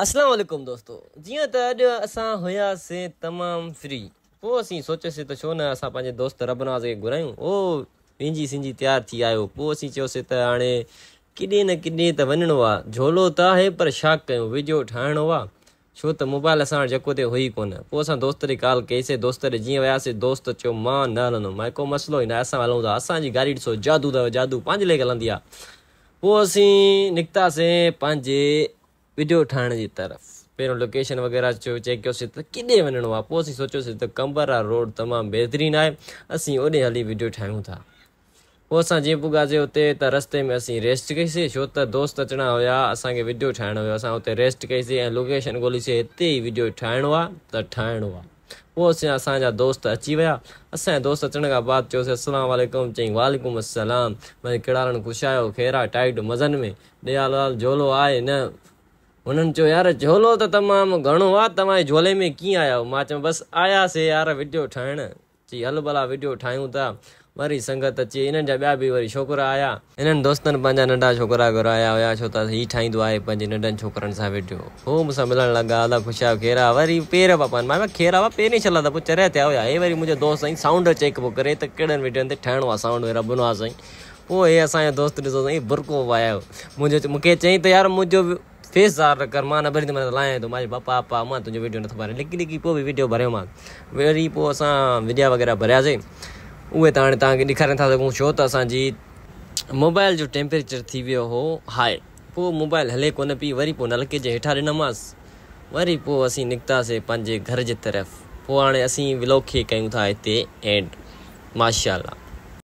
असलामेकुम दोस्तों जीअं त अॼु असां हुआसीं तमामु फ्री पोइ असीं सोचियोसीं त छो न असां पंहिंजे दोस्त रबनाज़ नवाज़ खे घुरायूं ओ विझी सिंञी तयारु थी आयो पोइ असीं चयोसीं त हाणे किॾे न किथे त वञिणो आहे झोलो त आहे पर छा कयूं वीडियो ठाहिणो आहे छो त मोबाइल असां वटि जेको ते हुई कोन पोइ असां दोस्त जी कॉल कईसीं दोस्त जीअं वियासीं दोस्त चयो मां न हलंदुमि मां को मसइलो ई न आहे असां हलूं था असांजी गाॾी ॾिसो जादू अथव जादू पंहिंजे लेखे हलंदी आहे पोइ असीं निकितासीं वीडियो ठाहिण जी तरफ़ पे लोकेशन वग़ैरह जो चेक किया त किॾे वञिणो आहे पोइ रोड तमाम बेहतरीन है असीं ओॾे हली विडियो ठाहियूं था पोइ असां जीअं पुॻासीं हुते त रस्ते में असीं रेस्ट कईसीं छो तो दोस्त अचणा हुया असांखे विडियो ठाहिणो हुयो असां हुते रेस्ट कईसीं लोकेशन ॻोल्हीसीं हिते ई विडियो ठाहिणो आहे त ठाहिणो आहे दोस्त अची विया असांजा दोस्त अचण खां बाद चयोसीं असलाम चई वालेकुम असलाम भई कहिड़ा ख़ुशि आहियो खेरा टाइट मज़न में दयाल झोलो आए न हुननि चयो यार झोलो त तमामु घणो आहे तव्हांजे झोले में कीअं आया आहियो मां चयो बसि आयासीं यार वीडियो ठाहिण चई हल भला वीडियो ठाहियूं था वरी संगत अची हिननि जा ॿिया बि वरी छोकिरा आया हिननि दोस्तनि पंहिंजा नंढा छोकिरा घुराया हुया छो त हीउ ठाहींदो आहे पंहिंजे नंढनि छोकिरनि सां वीडियो हो मूंसां मिलणु लॻा अलाए ख़ुशिया खेरा वरी पेर मां खेरा हुआ पहिरें छला त पोइ चरिया थिया हुया हे वरी मुंहिंजो दोस्त साईं साउंड चेक पियो करे त कहिड़नि वीडियो ते ठाहिणो आहे साउंड साईं पोइ हे असांजो दोस्त ॾिसो साईं बुरको वायो मुंहिंजो मूंखे चईं त यार मुंहिंजो फेस आर र मां न भरियो त माना लाहियां थो मुंहिंजे पपा पापा मां तुंहिंजो वीडियो नथो भरे लिकी लिकी पोइ बि वीडियो मां वरी पोइ असां वीडिया वग़ैरह भरियासीं उहे त हाणे तव्हांखे ॾेखारे था सघूं छो त असांजी मोबाइल जो टैंपरेचर थी वियो हो हाए पोइ मोबाइल हले कोन पई वरी पोइ नलके जे हेठां ॾिनोमांसि वरी पोइ असीं निकितासीं पंहिंजे घर जे तरफ़ु पोइ हाणे असीं विलोकी कयूं था हिते एंड माशा